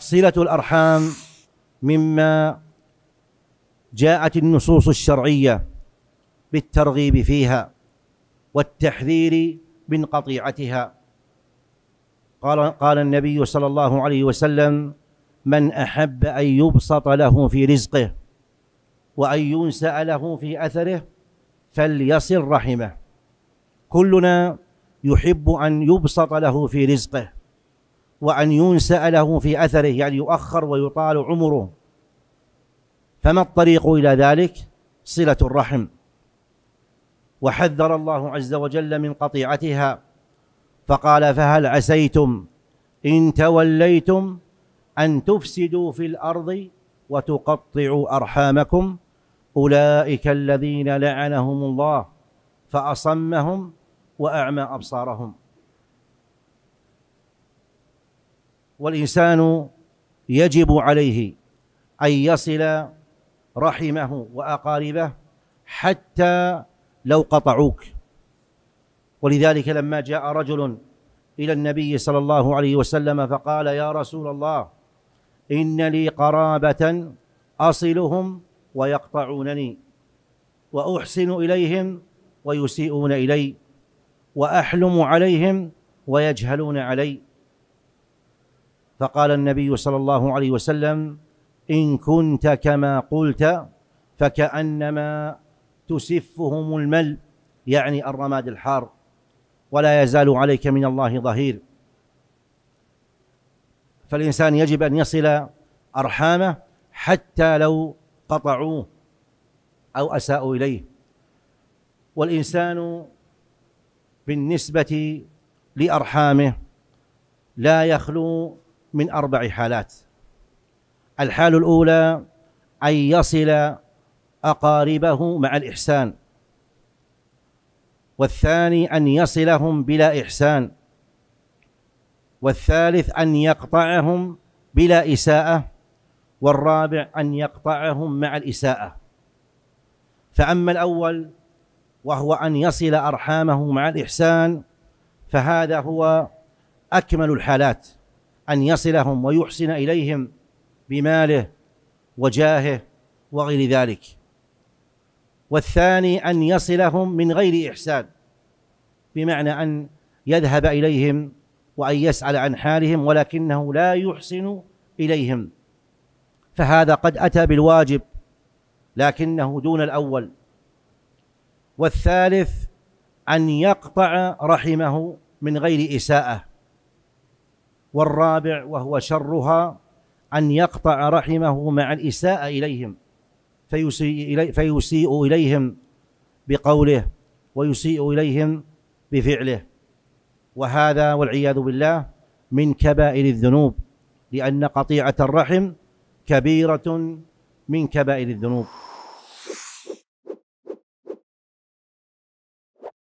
صلة الأرحام مما جاءت النصوص الشرعية بالترغيب فيها والتحذير من قطيعتها قال قال النبي صلى الله عليه وسلم من أحب أن يبسط له في رزقه وأن ينسأ له في أثره فليصل رحمه كلنا يحب أن يبسط له في رزقه وأن ينسأ له في أثره يعني يؤخر ويطال عمره فما الطريق إلى ذلك صلة الرحم وحذر الله عز وجل من قطيعتها فقال فهل عسيتم إن توليتم أن تفسدوا في الأرض وتقطعوا أرحامكم أولئك الذين لعنهم الله فأصمهم وأعمى أبصارهم والإنسان يجب عليه أن يصل رحمه وأقاربه حتى لو قطعوك ولذلك لما جاء رجل إلى النبي صلى الله عليه وسلم فقال يا رسول الله إن لي قرابة أصلهم ويقطعونني وأحسن إليهم ويسيئون إلي وأحلم عليهم ويجهلون علي فقال النبي صلى الله عليه وسلم إن كنت كما قلت فكأنما تسفهم المل يعني الرماد الحار ولا يزال عليك من الله ظهير فالإنسان يجب أن يصل أرحامه حتى لو قطعوه أو أساءوا إليه والإنسان بالنسبة لأرحامه لا يخلو من أربع حالات الحال الأولى أن يصل أقاربه مع الإحسان والثاني أن يصلهم بلا إحسان والثالث أن يقطعهم بلا إساءة والرابع أن يقطعهم مع الإساءة فأما الأول وهو أن يصل أرحامه مع الإحسان فهذا هو أكمل الحالات أن يصلهم ويحسن إليهم بماله وجاهه وغير ذلك والثاني أن يصلهم من غير إحسان بمعنى أن يذهب إليهم وأن يسأل عن حالهم ولكنه لا يحسن إليهم فهذا قد أتى بالواجب لكنه دون الأول والثالث أن يقطع رحمه من غير إساءة والرابع وهو شرها أن يقطع رحمه مع الإساءة إليهم فيسيء, إلي فيسيء إليهم بقوله ويسيء إليهم بفعله وهذا والعياذ بالله من كبائر الذنوب لأن قطيعة الرحم كبيرة من كبائر الذنوب